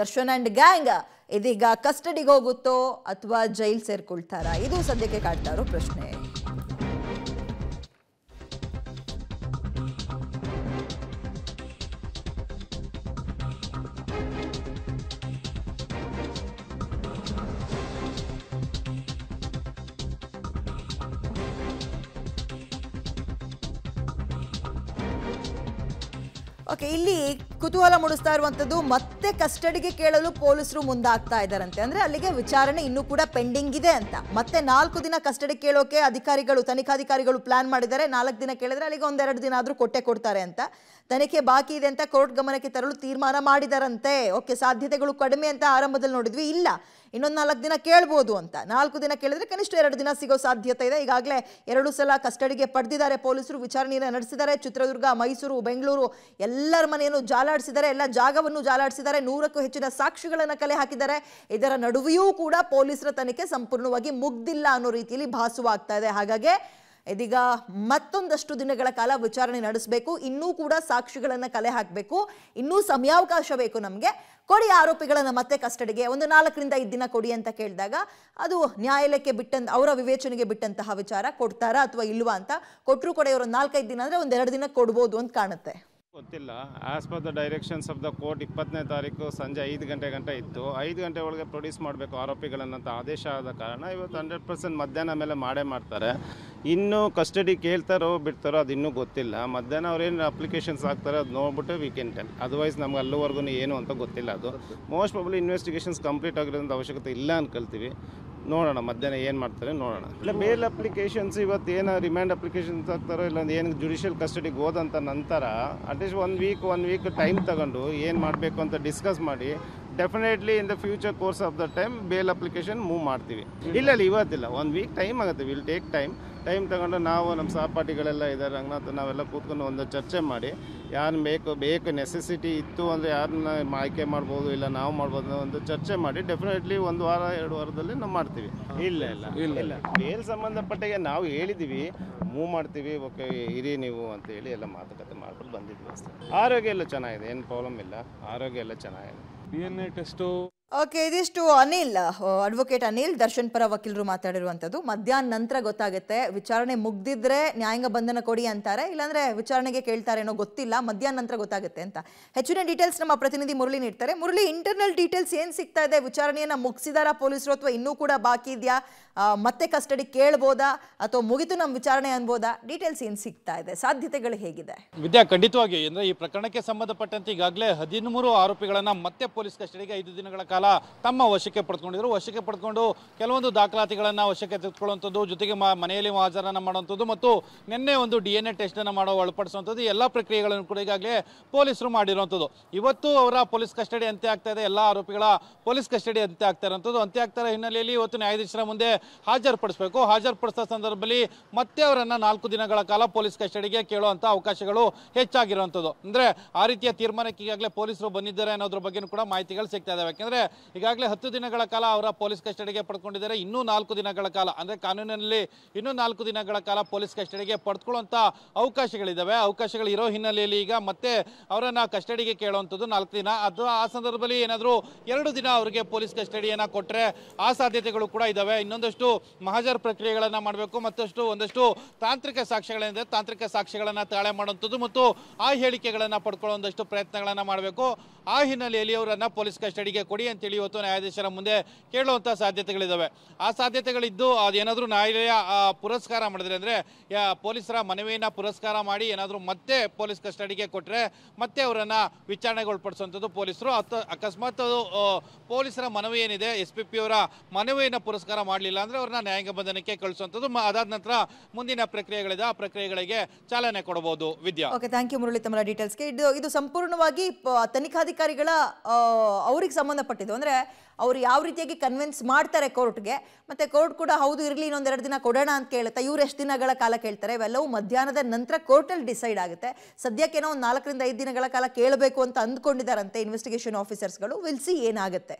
Darshan and gang ಇದೀಗ ಕಸ್ಟಡಿಗೆ ಹೋಗುತ್ತೋ ಅಥವಾ ಜೈಲ್ ಸೇರ್ಕೊಳ್ತಾರಾ ಇದು ಸದ್ಯಕ್ಕೆ ಕಾಡ್ತಾ ಪ್ರಶ್ನೆ ಓಕೆ ಇಲ್ಲಿ ಕುತೂಹಲ ಮೂಡಿಸ್ತಾ ಇರುವಂಥದ್ದು ಮತ್ತೆ ಕಸ್ಟಡಿಗೆ ಕೇಳಲು ಪೊಲೀಸರು ಮುಂದಾಗ್ತಾ ಇದ್ದಾರಂತೆ ಅಂದರೆ ಅಲ್ಲಿಗೆ ವಿಚಾರಣೆ ಇನ್ನೂ ಕೂಡ ಪೆಂಡಿಂಗ್ ಇದೆ ಅಂತ ಮತ್ತೆ ನಾಲ್ಕು ದಿನ ಕಸ್ಟಡಿ ಕೇಳೋಕೆ ಅಧಿಕಾರಿಗಳು ತನಿಖಾಧಿಕಾರಿಗಳು ಪ್ಲಾನ್ ಮಾಡಿದ್ದಾರೆ ನಾಲ್ಕು ದಿನ ಕೇಳಿದ್ರೆ ಅಲ್ಲಿಗೆ ಒಂದೆರಡು ದಿನ ಆದರೂ ಕೊಟ್ಟೆ ಕೊಡ್ತಾರೆ ಅಂತ ತನಿಖೆ ಬಾಕಿ ಇದೆ ಅಂತ ಕೋರ್ಟ್ ಗಮನಕ್ಕೆ ತರಲು ತೀರ್ಮಾನ ಮಾಡಿದಾರಂತೆ ಓಕೆ ಸಾಧ್ಯತೆಗಳು ಕಡಿಮೆ ಅಂತ ಆರಂಭದಲ್ಲಿ ನೋಡಿದ್ವಿ ಇಲ್ಲ ಇನ್ನೊಂದು ನಾಲ್ಕು ದಿನ ಕೇಳ್ಬೋದು ಅಂತ ನಾಲ್ಕು ದಿನ ಕೇಳಿದ್ರೆ ಕನಿಷ್ಠ ಎರಡು ದಿನ ಸಿಗೋ ಸಾಧ್ಯತೆ ಇದೆ ಈಗಾಗಲೇ ಎರಡು ಸಲ ಕಸ್ಟಡಿಗೆ ಪಡೆದಿದ್ದಾರೆ ಪೊಲೀಸರು ವಿಚಾರಣೆಯನ್ನು ನಡೆಸಿದ್ದಾರೆ ಚಿತ್ರದುರ್ಗ ಮೈಸೂರು ಬೆಂಗಳೂರು ಎಲ್ಲರ ಮನೆಯನ್ನು ಜಾಲಾಡಿಸಿದ್ದಾರೆ ಎಲ್ಲ ಜಾಗವನ್ನು ಜಾಲಾಡಿಸಿದ್ದಾರೆ ನೂರಕ್ಕೂ ಹೆಚ್ಚಿನ ಸಾಕ್ಷಿಗಳನ್ನು ಕಲೆ ಹಾಕಿದ್ದಾರೆ ಇದರ ನಡುವೆಯೂ ಕೂಡ ಪೊಲೀಸರ ತನಿಖೆ ಸಂಪೂರ್ಣವಾಗಿ ಮುಗ್ದಿಲ್ಲ ಅನ್ನೋ ರೀತಿಯಲ್ಲಿ ಭಾಸವಾಗ್ತಾ ಇದೆ ಹಾಗಾಗಿ ಇದೀಗ ಮತ್ತೊಂದಷ್ಟು ದಿನಗಳ ಕಾಲ ವಿಚಾರಣೆ ನಡೆಸಬೇಕು ಇನ್ನೂ ಕೂಡ ಸಾಕ್ಷಿಗಳನ್ನು ಕಲೆ ಹಾಕಬೇಕು ಇನ್ನೂ ಸಮಯಾವಕಾಶ ಬೇಕು ನಮಗೆ ಕೊಡಿ ಆರೋಪಿಗಳನ್ನು ಮತ್ತೆ ಕಸ್ಟಡಿಗೆ ಒಂದು ನಾಲ್ಕರಿಂದ ಐದು ದಿನ ಕೊಡಿ ಅಂತ ಕೇಳಿದಾಗ ಅದು ನ್ಯಾಯಾಲಯಕ್ಕೆ ಬಿಟ್ಟಂತ ಅವರ ವಿವೇಚನೆಗೆ ಬಿಟ್ಟಂತಹ ವಿಚಾರ ಕೊಡ್ತಾರಾ ಅಥವಾ ಇಲ್ವಾ ಅಂತ ಕೊಟ್ಟರು ಕೊಡೆಯವರು ನಾಲ್ಕೈದು ದಿನ ಅಂದರೆ ಒಂದೆರಡು ದಿನ ಕೊಡ್ಬೋದು ಅಂತ ಕಾಣುತ್ತೆ ಗೊತ್ತಿಲ್ಲ as per the directions of the court ಇಪ್ಪತ್ತನೇ ತಾರೀಕು ಸಂಜೆ ಐದು ಗಂಟೆ ಗಂಟೆ ಇತ್ತು ಐದು ಗಂಟೆ ಒಳಗೆ ಪ್ರೊಡ್ಯೂಸ್ ಮಾಡಬೇಕು ಅಂತ ಆದೇಶ ಆದ ಕಾರಣ ಇವತ್ತು ಹಂಡ್ರೆಡ್ ಪರ್ಸೆಂಟ್ ಮಧ್ಯಾಹ್ನ ಮೇಲೆ ಮಾಡೇ ಮಾಡ್ತಾರೆ ಇನ್ನೂ ಕಸ್ಟಡಿ ಕೇಳ್ತಾರೋ ಬಿಡ್ತಾರೋ ಅದು ಇನ್ನೂ ಗೊತ್ತಿಲ್ಲ ಮಧ್ಯಾಹ್ನ ಅವ್ರೇನು ಅಪ್ಲಿಕೇಶನ್ಸ್ ಹಾಕ್ತಾರೆ ಅದು ನೋಡ್ಬಿಟ್ಟು ವಿ ಟೆನ್ ಟೆನ್ ಅದರ್ವೈಸ್ ನಮ್ಗೆ ಅಲ್ಲಿವರೆಗೂ ಏನು ಅಂತ ಗೊತ್ತಿಲ್ಲ ಅದು ಮೋಸ್ಟ್ ಪ್ರಾಬ್ಲಿ ಇನ್ವೆಸ್ಟಿಗೇಷನ್ಸ್ ಕಂಪ್ಲೀಟ್ ಆಗಿರೋಂಥ ಅವಶ್ಯಕತೆ ಇಲ್ಲ ಅನ್ಕೊಳ್ತೀವಿ ನೋಡೋಣ ಮಧ್ಯಾಹ್ನ ಏನು ಮಾಡ್ತಾರೆ ನೋಡೋಣ ಇಲ್ಲ ಮೇಲ್ ಅಪ್ಲಿಕೇಶನ್ಸ್ ಇವತ್ತು ಏನೋ ರಿಮ್ಯಾಂಡ್ ಅಪ್ಲಿಕೇಶನ್ಸ್ ಹಾಕ್ತಾರೋ ಇಲ್ಲ ಏನು ಜುಡಿಷಿಯಲ್ ಕಸ್ಟಡಿಗೆ ಹೋದಂಥ ನಂತರ at least one week one week time ತಗೊಂಡು ಏನು ಮಾಡಬೇಕು ಅಂತ ಡಿಸ್ಕಸ್ ಮಾಡಿ definitely in the future course of the time bail application move ಮಾಡ್ತೀವಿ ಇಲ್ಲ ಇಲ್ಲ ಇವತ್ತಿಲ್ಲ ಒಂದು ವೀಕ್ ಟೈಮ್ ಆಗುತ್ತೆ ವಿಲ್ ಟೇಕ್ ಟೈಮ್ ಟೈಮ್ ತಗೊಂಡು ನಾವು ನಮ್ಮ ಸಹಪಾಠಿಗಳೆಲ್ಲ ಇದ್ದಾರೆ ರಂಗನಾಥ ನಾವೆಲ್ಲ ಕೂತ್ಕೊಂಡು ಒಂದು ಚರ್ಚೆ ಮಾಡಿ ಯಾರು ಬೇಕು ಬೇಕು ನೆಸೆಸಿಟಿ ಇತ್ತು ಅಂದರೆ ಯಾರನ್ನ ಆಯ್ಕೆ ಮಾಡ್ಬೋದು ಇಲ್ಲ ನಾವು ಮಾಡ್ಬೋದು ಒಂದು ಚರ್ಚೆ ಮಾಡಿ ಡೆಫಿನೆಟ್ಲಿ ಒಂದು ವಾರ ಎರಡು ವಾರದಲ್ಲಿ ನಾವು ಮಾಡ್ತೀವಿ ಇಲ್ಲ ಇಲ್ಲ ಇಲ್ಲ ಇಲ್ಲ ಬೇಲ್ ಸಂಬಂಧಪಟ್ಟಾಗೆ ನಾವು ಹೇಳಿದ್ದೀವಿ ಮೂವ್ ಮಾಡ್ತೀವಿ ಓಕೆ ಇರಿ ನೀವು ಅಂತೇಳಿ ಎಲ್ಲ ಮಾತುಕತೆ ಮಾಡ್ಬಿಟ್ಟು ಬಂದಿದ್ವಿ ಆರೋಗ್ಯ ಎಲ್ಲ ಚೆನ್ನಾಗಿದೆ ಏನು ಪ್ರಾಬ್ಲಮ್ ಇಲ್ಲ ಆರೋಗ್ಯ ಎಲ್ಲ ಚೆನ್ನಾಗಿದೆ DNA testo ಓಕೆ ಇದಿಷ್ಟು ಅನಿಲ್ ಅಡ್ವೊಕೇಟ್ ಅನಿಲ್ ದರ್ಶನ್ ಪರ ವಕೀಲರು ಮಾತಾಡಿರುವಂಥದ್ದು ಮಧ್ಯಾಹ್ನ ನಂತರ ಗೊತ್ತಾಗುತ್ತೆ ವಿಚಾರಣೆ ಮುಗ್ದಿದ್ರೆ ನ್ಯಾಯಾಂಗ ಬಂಧನ ಕೊಡಿ ಅಂತಾರೆ ಇಲ್ಲಾಂದ್ರೆ ವಿಚಾರಣೆಗೆ ಕೇಳ್ತಾರೇನೋ ಗೊತ್ತಿಲ್ಲ ಮಧ್ಯಾಹ್ನ ನಂತರ ಗೊತ್ತಾಗುತ್ತೆ ಅಂತ ಹೆಚ್ಚಿನ ಡೀಟೇಲ್ಸ್ ನಮ್ಮ ಪ್ರತಿನಿಧಿ ಮುರಳಿ ನೀಡ್ತಾರೆ ಮುರಳಿ ಇಂಟರ್ನಲ್ ಡೀಟೇಲ್ಸ್ ಏನು ಸಿಗ್ತಾ ಇದೆ ವಿಚಾರಣೆಯನ್ನ ಮುಗಿಸಿದಾರ ಪೊಲೀಸರು ಅಥವಾ ಇನ್ನೂ ಕೂಡ ಬಾಕಿ ಇದೆಯಾ ಮತ್ತೆ ಕಸ್ಟಡಿ ಕೇಳ್ಬೋದಾ ಅಥವಾ ಮುಗಿತು ನಮ್ಮ ವಿಚಾರಣೆ ಅನ್ಬೋದಾ ಡೀಟೇಲ್ಸ್ ಏನು ಸಿಗ್ತಾ ಇದೆ ಸಾಧ್ಯತೆಗಳು ಹೇಗಿದೆ ವಿದ್ಯಾ ಖಂಡಿತವಾಗಿ ಅಂದರೆ ಈ ಪ್ರಕರಣಕ್ಕೆ ಸಂಬಂಧಪಟ್ಟಂತೆ ಈಗಾಗಲೇ ಹದಿಮೂರು ಆರೋಪಿಗಳನ್ನು ಮತ್ತೆ ಪೊಲೀಸ್ ಕಸ್ಟಡಿಗೆ ಐದು ದಿನಗಳ ಕಾಲ ಕಾಲ ತಮ್ಮ ವಶಕ್ಕೆ ಪಡ್ಕೊಂಡಿದ್ರು ವಶಕ್ಕೆ ಪಡ್ಕೊಂಡು ಕೆಲವೊಂದು ದಾಖಲಾತಿಗಳನ್ನು ವಶಕ್ಕೆ ತೆಗೆದುಕೊಳ್ಳುವಂಥದ್ದು ಜೊತೆಗೆ ಮನೆಯಲ್ಲಿ ಹಾಜರನ್ನು ಮಾಡುವಂಥದ್ದು ಮತ್ತು ನಿನ್ನೆ ಒಂದು ಡಿ ಎನ್ ಎ ಟೆಸ್ಟನ್ನು ಮಾಡೋ ಒಳಪಡಿಸುವಂಥದ್ದು ಎಲ್ಲ ಪ್ರಕ್ರಿಯೆಗಳನ್ನು ಕೂಡ ಈಗಾಗಲೇ ಪೊಲೀಸರು ಮಾಡಿರುವಂಥದ್ದು ಇವತ್ತು ಅವರ ಪೊಲೀಸ್ ಕಸ್ಟಡಿ ಅಂತ್ಯ ಆಗ್ತಾ ಇದೆ ಎಲ್ಲ ಆರೋಪಿಗಳ ಪೊಲೀಸ್ ಕಸ್ಟಡಿ ಅಂತ್ಯ ಆಗ್ತಾ ಇರೋಂಥದ್ದು ಅಂತ್ಯ ಆಗ್ತಾ ಹಿನ್ನೆಲೆಯಲ್ಲಿ ಇವತ್ತು ನ್ಯಾಯಾಧೀಶರ ಮುಂದೆ ಹಾಜರುಪಡಿಸಬೇಕು ಪಡಿಸಿದ ಸಂದರ್ಭದಲ್ಲಿ ಮತ್ತೆ ಅವರನ್ನು ನಾಲ್ಕು ದಿನಗಳ ಕಾಲ ಪೊಲೀಸ್ ಕಸ್ಟಡಿಗೆ ಕೇಳುವಂಥ ಅವಕಾಶಗಳು ಹೆಚ್ಚಾಗಿರುವಂಥದ್ದು ಅಂದರೆ ಆ ರೀತಿಯ ತೀರ್ಮಾನಕ್ಕೆ ಈಗಾಗಲೇ ಪೊಲೀಸರು ಬಂದಿದ್ದಾರೆ ಅನ್ನೋದ್ರ ಬಗ್ಗೆ ಕೂಡ ಮಾಹಿತಿಗಳು ಸಿಗ್ತಾ ಇದ್ದಾವೆ ಯಾಕೆಂದರೆ ಈಗಾಗಲೇ ಹತ್ತು ದಿನಗಳ ಕಾಲ ಅವರ ಪೊಲೀಸ್ ಕಸ್ಟಡಿಗೆ ಪಡ್ಕೊಂಡಿದ್ದಾರೆ ಇನ್ನೂ ನಾಲ್ಕು ದಿನಗಳ ಕಾಲ ಅಂದರೆ ಕಾನೂನಿನಲ್ಲಿ ಇನ್ನೂ ನಾಲ್ಕು ದಿನಗಳ ಕಾಲ ಪೊಲೀಸ್ ಕಸ್ಟಡಿಗೆ ಪಡೆದುಕೊಳ್ಳುವಂಥ ಅವಕಾಶಗಳಿದ್ದಾವೆ ಇರೋ ಹಿನ್ನೆಲೆಯಲ್ಲಿ ಈಗ ಮತ್ತೆ ಅವರನ್ನು ಕಸ್ಟಡಿಗೆ ಕೇಳುವಂಥದ್ದು ನಾಲ್ಕು ದಿನ ಅದು ಆ ಸಂದರ್ಭದಲ್ಲಿ ಏನಾದರೂ ಎರಡು ದಿನ ಅವರಿಗೆ ಪೊಲೀಸ್ ಕಸ್ಟಡಿಯನ್ನು ಕೊಟ್ಟರೆ ಆ ಸಾಧ್ಯತೆಗಳು ಕೂಡ ಇದ್ದಾವೆ ಇನ್ನೊಂದಷ್ಟು ಮಹಾಜರ್ ಪ್ರಕ್ರಿಯೆಗಳನ್ನು ಮಾಡಬೇಕು ಮತ್ತಷ್ಟು ಒಂದಷ್ಟು ತಾಂತ್ರಿಕ ಸಾಕ್ಷ್ಯಗಳೇನಿದೆ ತಾಂತ್ರಿಕ ಸಾಕ್ಷ್ಯಗಳನ್ನು ತಾಳೆ ಮಾಡುವಂಥದ್ದು ಮತ್ತು ಆ ಹೇಳಿಕೆಗಳನ್ನು ಪಡ್ಕೊಳ್ಳೋ ಒಂದಷ್ಟು ಪ್ರಯತ್ನಗಳನ್ನು ಮಾಡಬೇಕು ಆ ಹಿನ್ನೆಲೆಯಲ್ಲಿ ಅವರನ್ನು ಪೊಲೀಸ್ ಕಸ್ಟಡಿಗೆ ಕೊಡಿ ಅಂತ ಅಂತೇಳಿ ಇವತ್ತು ನ್ಯಾಯಾಧೀಶರ ಮುಂದೆ ಕೇಳುವಂಥ ಸಾಧ್ಯತೆಗಳಿದ್ದಾವೆ ಆ ಸಾಧ್ಯತೆಗಳಿದ್ದು ಅದೇನಾದರೂ ನ್ಯಾಯಾಲಯ ಪುರಸ್ಕಾರ ಮಾಡಿದ್ರೆ ಅಂದರೆ ಪೊಲೀಸರ ಮನವಿಯನ್ನು ಪುರಸ್ಕಾರ ಮಾಡಿ ಏನಾದರೂ ಮತ್ತೆ ಪೊಲೀಸ್ ಕಸ್ಟಡಿಗೆ ಕೊಟ್ಟರೆ ಮತ್ತೆ ಅವರನ್ನು ವಿಚಾರಣೆಗೊಳಪಡಿಸುವಂತದ್ದು ಪೊಲೀಸರು ಅತ್ತ ಅಕಸ್ಮಾತ್ ಪೊಲೀಸರ ಮನವಿ ಏನಿದೆ ಎಸ್ ಪಿ ಪಿ ಅವರ ಮನವಿಯನ್ನು ಪುರಸ್ಕಾರ ಮಾಡಲಿಲ್ಲ ಅಂದರೆ ಅವ್ರನ್ನ ನ್ಯಾಯಾಂಗ ಬಂಧನಕ್ಕೆ ಕಳಿಸುವಂಥದ್ದು ಅದಾದ ನಂತರ ಮುಂದಿನ ಪ್ರಕ್ರಿಯೆಗಳಿದೆ ಆ ಪ್ರಕ್ರಿಯೆಗಳಿಗೆ ಚಾಲನೆ ಕೊಡಬಹುದು Vidya okay thank you Murali ತಮ್ಮ ಡೀಟೇಲ್ಸ್ಗೆ ಇದು ಇದು ಸಂಪೂರ್ಣವಾಗಿ ತನಿಖಾಧಿಕಾರಿಗಳ ಅವ್ರಿಗೆ ಸಂಬಂಧಪಟ್ಟ ಅಂದ್ರೆ ಅಂದರೆ ಅವ್ರು ಯಾವ ರೀತಿಯಾಗಿ ಕನ್ವಿನ್ಸ್ ಮಾಡ್ತಾರೆ ಕೋರ್ಟ್ಗೆ ಮತ್ತು ಕೋರ್ಟ್ ಕೂಡ ಹೌದು ಇರಲಿ ಇನ್ನೊಂದೆರಡು ದಿನ ಕೊಡೋಣ ಅಂತ ಕೇಳುತ್ತೆ ಇವ್ರು ಎಷ್ಟು ದಿನಗಳ ಕಾಲ ಕೇಳ್ತಾರೆ ಇವೆಲ್ಲವೂ ಮಧ್ಯಾಹ್ನದ ನಂತರ ಕೋರ್ಟಲ್ಲಿ ಡಿಸೈಡ್ ಆಗುತ್ತೆ ಸದ್ಯಕ್ಕೆ ಏನೋ ಒಂದು ನಾಲ್ಕರಿಂದ ಐದು ದಿನಗಳ ಕಾಲ ಕೇಳಬೇಕು ಅಂತ ಅಂದ್ಕೊಂಡಿದ್ದಾರಂತೆ ಇನ್ವೆಸ್ಟಿಗೇಷನ್ ಆಫೀಸರ್ಸ್ಗಳು ವಿಲ್ಸಿ ಏನಾಗುತ್ತೆ